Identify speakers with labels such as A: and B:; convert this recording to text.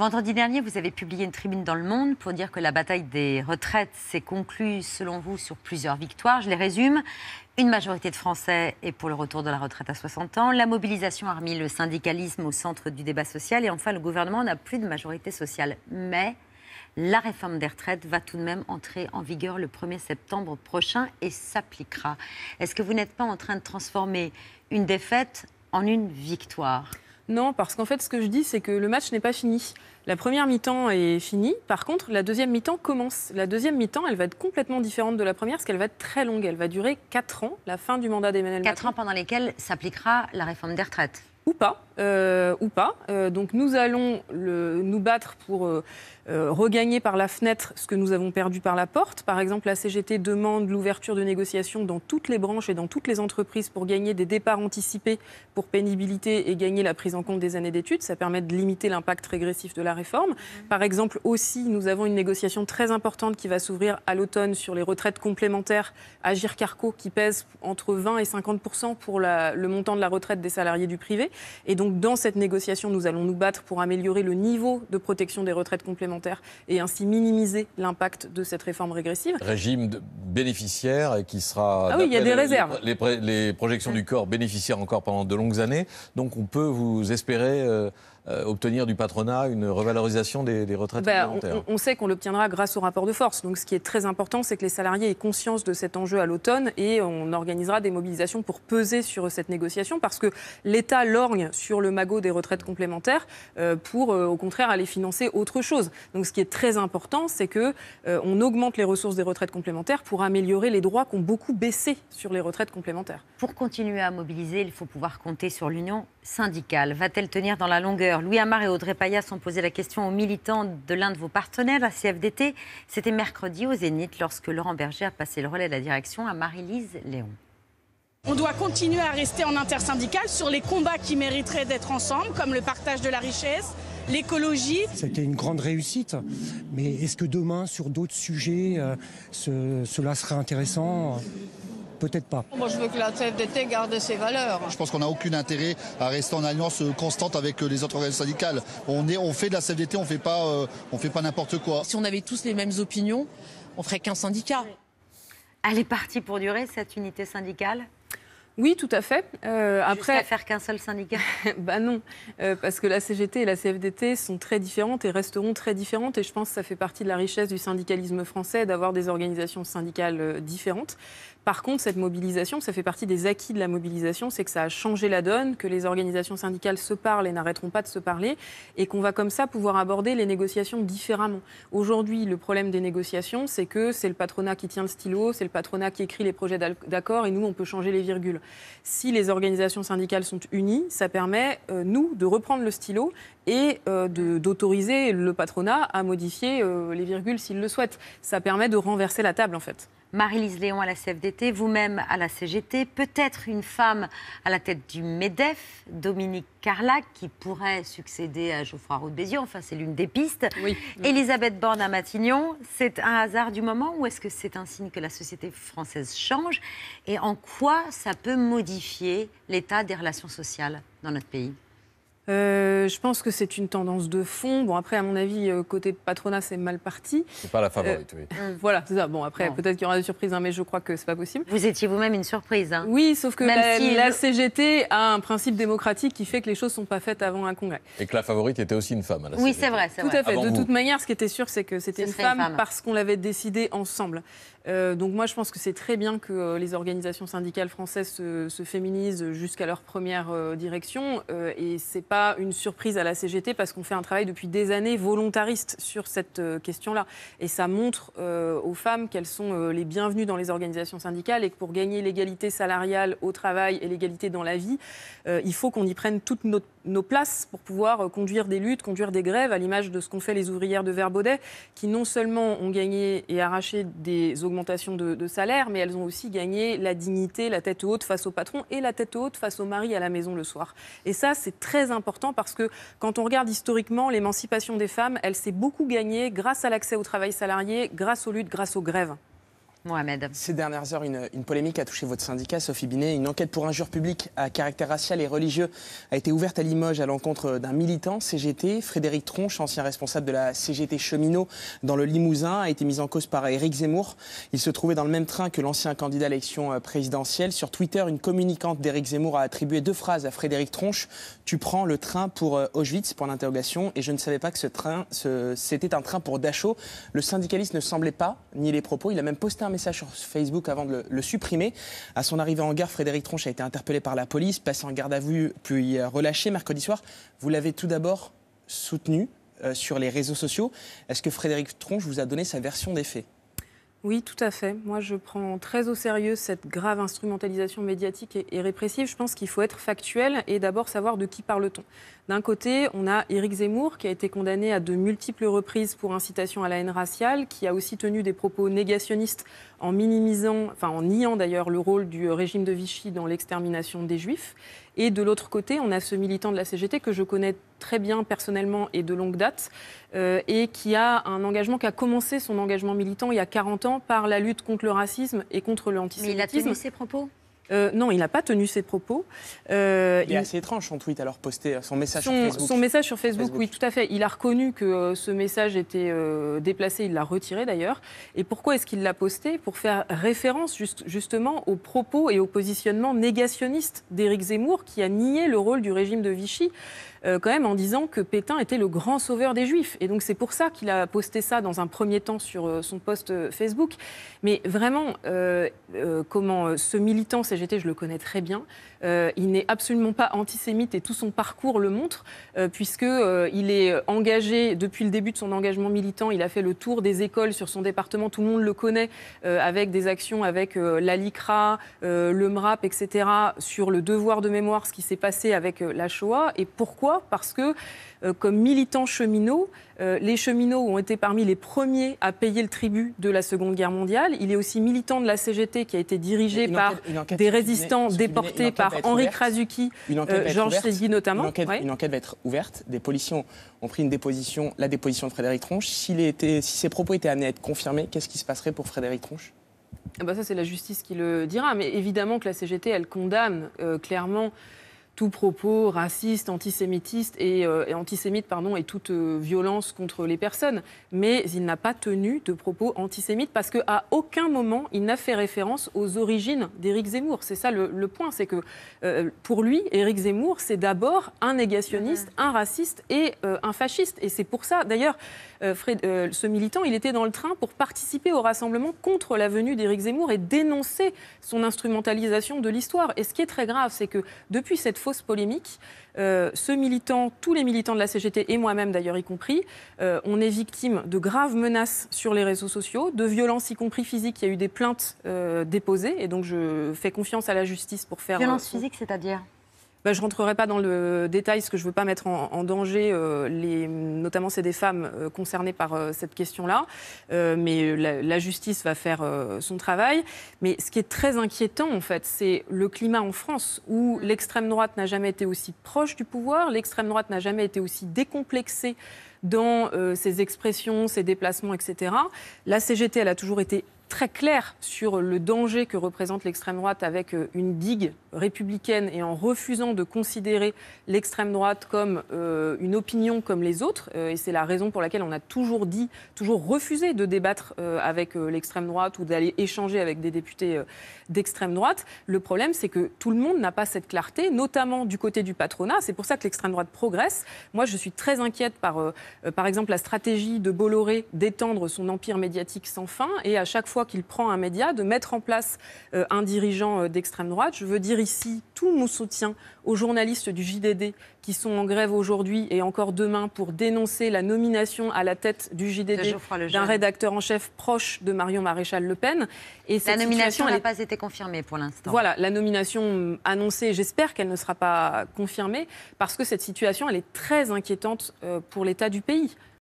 A: Vendredi dernier, vous avez publié une tribune dans Le Monde pour dire que la bataille des retraites s'est conclue, selon vous, sur plusieurs victoires. Je les résume. Une majorité de Français est pour le retour de la retraite à 60 ans. La mobilisation a remis le syndicalisme au centre du débat social. Et enfin, le gouvernement n'a plus de majorité sociale. Mais la réforme des retraites va tout de même entrer en vigueur le 1er septembre prochain et s'appliquera. Est-ce que vous n'êtes pas en train de transformer une défaite en une victoire non, parce qu'en fait, ce que je dis, c'est que le match n'est pas fini.
B: La première mi-temps est finie. Par contre, la deuxième mi-temps commence. La deuxième mi-temps, elle va être complètement
A: différente de la première parce qu'elle va être très longue. Elle va durer 4 ans, la fin du mandat d'Emmanuel Macron. 4 ans pendant lesquels s'appliquera la réforme des retraites ou
B: pas, euh, ou pas. Euh, donc nous allons nous battre pour euh, regagner par la fenêtre ce que nous avons perdu par la porte. Par exemple, la CGT demande l'ouverture de négociations dans toutes les branches et dans toutes les entreprises pour gagner des départs anticipés pour pénibilité et gagner la prise en compte des années d'études. Ça permet de limiter l'impact régressif de la réforme. Par exemple, aussi, nous avons une négociation très importante qui va s'ouvrir à l'automne sur les retraites complémentaires Agir Carco qui pèse entre 20 et 50 pour le montant de la retraite des salariés du privé. Et donc, dans cette négociation, nous allons nous battre pour améliorer le niveau de protection des retraites complémentaires et ainsi minimiser l'impact de cette réforme régressive.
C: Régime bénéficiaire et qui sera. Ah oui, il y a des réserves. Les, projections mm. du corps bénéficiaires encore pendant de longues années. Donc, on peut vous espérer. Euh, euh, obtenir du patronat une revalorisation des, retraites complémentaires bah,
B: on, sait qu'on l'obtiendra grâce au rapport de force. Donc ce qui est très important, c'est que les salariés aient conscience de cet enjeu à l'automne et on organisera des mobilisations pour peser sur cette négociation parce que l'État lorgne sur le magot des retraites complémentaires euh, pour euh, au contraire aller financer autre chose. Donc ce qui est très important, c'est que on augmente les ressources des retraites complémentaires
A: pour améliorer les droits qui ont beaucoup baissé sur les retraites complémentaires. Pour continuer à mobiliser, il faut pouvoir compter sur l'union syndicale. Va-t-elle tenir dans la longueur Louis Amar et Audrey Payas ont posé la question aux militants de l'un de vos partenaires, la CFDT. C'était mercredi au Zénith, lorsque Laurent Berger a passé le relais de la direction à Marie-Lise Léon.
B: On doit continuer à rester en intersyndical sur les combats qui mériteraient d'être ensemble, comme le partage de la richesse, l'écologie.
A: C'était une grande réussite, mais est-ce que demain, sur d'autres sujets, euh, cela serait intéressant peut-être pas.
B: Moi, je veux que la CFDT garde ses valeurs. Je pense
C: qu'on n'a aucun intérêt à rester en alliance euh, constante avec euh, les autres organisations syndicales. On, est, on fait de la CFDT, on fait euh, on
A: fait pas n'importe quoi. Si on avait tous les mêmes opinions, on ferait qu'un syndicat. Elle est partie pour durer, cette unité syndicale oui, tout à fait. Euh,
B: après, à faire qu'un seul syndicat Bah non, parce que la CGT et la CFDT sont très différentes et resteront très différentes. Et je pense que ça fait partie de la richesse du syndicalisme français d'avoir des organisations syndicales différentes. Par contre, cette mobilisation, ça fait partie des acquis de la mobilisation, c'est que ça a changé la donne, que les organisations syndicales se parlent et n'arrêteront pas de se parler, et qu'on va comme ça pouvoir aborder les négociations différemment. Aujourd'hui, le problème des négociations, c'est que c'est le patronat qui tient le stylo, c'est le patronat qui écrit les projets d'accord, et nous, on peut changer les virgules. Si les organisations syndicales sont unies, ça permet, euh, nous, de reprendre le stylo et euh, d'autoriser le patronat à modifier euh, les virgules s'il le souhaite. Ça permet de renverser la table, en fait.
A: Marie-Lise Léon à la CFDT, vous-même à la CGT, peut-être une femme à la tête du MEDEF, Dominique Carlac, qui pourrait succéder à Geoffroy Roux de Béziers, enfin c'est l'une des pistes. Elisabeth Borne à Matignon, c'est un hasard du moment ou est-ce que c'est un signe que la société française change Et en quoi ça peut modifier l'état des relations sociales dans
B: notre pays euh, je pense que c'est une tendance de fond. Bon, après, à mon avis, euh, côté patronat, c'est mal parti. C'est pas la favorite, euh, oui. Mm. Voilà, c'est ça. Bon, après, peut-être qu'il y aura des surprises, hein, mais je crois que c'est pas possible. Vous étiez vous-même une surprise. Hein. Oui, sauf que la, CGT a un principe démocratique qui fait que les choses sont pas faites avant un congrès.
C: Et que la favorite était aussi une femme. À la oui, c'est vrai, c'est vrai. Tout à fait. de toute
B: manière, ce qui était sûr, c'est que c'était une femme, parce qu'on l'avait décidé ensemble. donc moi, je pense que c'est très bien que les organisations syndicales françaises se, féminisent jusqu'à leur première direction. et c'est pas une surprise à la CGT parce qu'on fait un travail depuis des années volontariste sur cette euh, question-là. Et ça montre euh, aux femmes qu'elles sont euh, les bienvenues dans les organisations syndicales et que pour gagner l'égalité salariale au travail et l'égalité dans la vie, il faut qu'on y prenne toutes nos, places pour pouvoir conduire des luttes, conduire des grèves, à l'image de ce qu'ont fait les ouvrières de Verbaudet, qui non seulement ont gagné et arraché des augmentations de, de salaire, mais elles ont aussi gagné la dignité, la tête haute face au patron et la tête haute face au mari à la maison le soir. Et ça, c'est très important important parce que quand on regarde historiquement, l'émancipation des femmes, elle s'est beaucoup gagnée grâce à l'accès au travail salarié, grâce aux luttes, grâce aux grèves.
C: Mohamed. Ces dernières heures, une, polémique a touché votre syndicat, Sophie Binet. Une enquête pour injure publique à caractère racial et religieux a été ouverte à Limoges à l'encontre d'un militant CGT. Frédéric Tronche, ancien responsable de la CGT Cheminot dans le Limousin, a été mis en cause par Éric Zemmour. Il se trouvait dans le même train que l'ancien candidat à l'élection euh, présidentielle. Sur Twitter, une communicante d'Éric Zemmour a attribué deux phrases à Frédéric Tronche. Tu prends le train pour euh, Auschwitz, pour l'interrogation et je ne savais pas que ce train, c'était un train pour Dachau. Le syndicaliste ne semblait pas nier les propos. Il a même posté un message sur Facebook avant de le, supprimer. À son arrivée en gare, Frédéric Tronche a été interpellé par la police, passé en garde à vue, puis relâché mercredi soir. Vous l'avez tout d'abord soutenu euh, sur les réseaux sociaux. Est-ce que Frédéric Tronche vous a donné sa version des faits
B: oui, tout à fait. Moi, je prends très au sérieux cette grave instrumentalisation médiatique et, répressive. Je pense qu'il faut être factuel et d'abord savoir de qui parle-t-on. D'un côté, on a Éric Zemmour qui a été condamné à de multiples reprises pour incitation à la haine raciale, qui a aussi tenu des propos négationnistes en minimisant, enfin en niant d'ailleurs le rôle du régime de Vichy dans l'extermination des Juifs. Et de l'autre côté, on a ce militant de la CGT que je connais très bien personnellement et de longue date, euh, et qui a un engagement, qui a commencé son engagement militant il y a 40 ans par la lutte contre le racisme et contre l'antisémitisme. Mais il a tenu ses propos
C: euh, non, il n'a pas tenu ses propos. Euh, il est assez étrange son tweet, alors posté, euh, son message sur Facebook. Son
B: message sur Facebook, oui, tout à fait. Il a reconnu que ce message était déplacé, il l'a retiré d'ailleurs. Et pourquoi est-ce qu'il l'a posté Pour faire référence justement aux propos et au positionnement négationniste d'Éric Zemmour, qui a nié le rôle du régime de Vichy. Euh, quand même en disant que Pétain était le grand sauveur des Juifs. Et donc c'est pour ça qu'il a posté ça dans un premier temps sur euh, son post euh, Facebook. Mais vraiment, comment ce militant CGT, je le connais très bien, il n'est absolument pas antisémite et tout son parcours le montre, puisque il est engagé depuis le début de son engagement militant. Il a fait le tour des écoles sur son département. Tout le monde le connaît avec des actions avec la LICRA, le MRAP, etc. Sur le devoir de mémoire, ce qui s'est passé avec la Shoah et pourquoi parce que, euh, comme militants cheminots, euh, les cheminots ont été parmi les premiers à payer le tribut de la Seconde Guerre mondiale. Il est aussi militant de la CGT qui a été dirigée par des résistants déportés par Henri Krazuki
C: euh, Georges Séguy notamment. Une enquête, va être ouverte. Des policiers ont, pris une déposition, la déposition de Frédéric Tronche. Était, si ses propos étaient amenés à être confirmés, qu'est-ce qui se passerait pour Frédéric Tronche
B: ah bah ça, c'est la justice qui le dira. Mais évidemment que la CGT, elle condamne clairement tout propos raciste, antisémitiste et, euh, antisémite pardon, et toute euh, violence contre les personnes. Mais il n'a pas tenu de propos antisémites parce qu'à aucun moment il n'a fait référence aux origines d'Éric Zemmour. C'est ça le, point, c'est que euh, pour lui, Éric Zemmour, c'est d'abord un négationniste, un raciste et un fasciste. Et c'est pour ça, d'ailleurs, ce militant, il était dans le train pour participer au rassemblement contre la venue d'Éric Zemmour et dénoncer son instrumentalisation de l'histoire. Et ce qui est très grave, c'est que depuis cette polémique. Euh, ce militant, tous les militants de la CGT et moi-même d'ailleurs y compris, euh, on est victime de graves menaces sur les réseaux sociaux, de violences y compris physiques. Il y a eu des plaintes euh, déposées et donc je fais confiance à la justice pour faire. Violence
A: physique, c'est-à-dire
B: bah, je ne rentrerai pas dans le détail, ce que je ne veux pas mettre en, danger, euh, notamment c'est des femmes euh, concernées par euh, cette question-là. mais la, justice va faire son travail. Mais ce qui est très inquiétant, en fait, c'est le climat en France, où l'extrême droite n'a jamais été aussi proche du pouvoir, l'extrême droite n'a jamais été aussi décomplexée dans ses expressions, ses déplacements, etc. La CGT, elle a toujours été très clair sur le danger que représente l'extrême droite avec euh, une digue républicaine et en refusant de considérer l'extrême droite comme euh, une opinion comme les autres. Euh, et c'est la raison pour laquelle on a toujours dit, toujours refusé de débattre avec l'extrême droite ou d'aller échanger avec des députés d'extrême droite. Le problème, c'est que tout le monde n'a pas cette clarté, notamment du côté du patronat. C'est pour ça que l'extrême droite progresse. Moi, je suis très inquiète par, par exemple, la stratégie de Bolloré d'étendre son empire médiatique sans fin et à chaque fois qu'il prend un média, de mettre en place euh, un dirigeant euh, d'extrême droite. Je veux dire ici tout mon soutien aux journalistes du JDD qui sont en grève aujourd'hui et encore demain pour dénoncer la nomination à la tête du JDD d'un rédacteur en chef proche de Marion Maréchal Le Pen. Et la nomination n'a
A: pas été confirmée pour l'instant.
B: Voilà, la nomination hum, annoncée, j'espère qu'elle ne sera pas confirmée parce que cette situation, elle est très inquiétante euh, pour l'état du pays.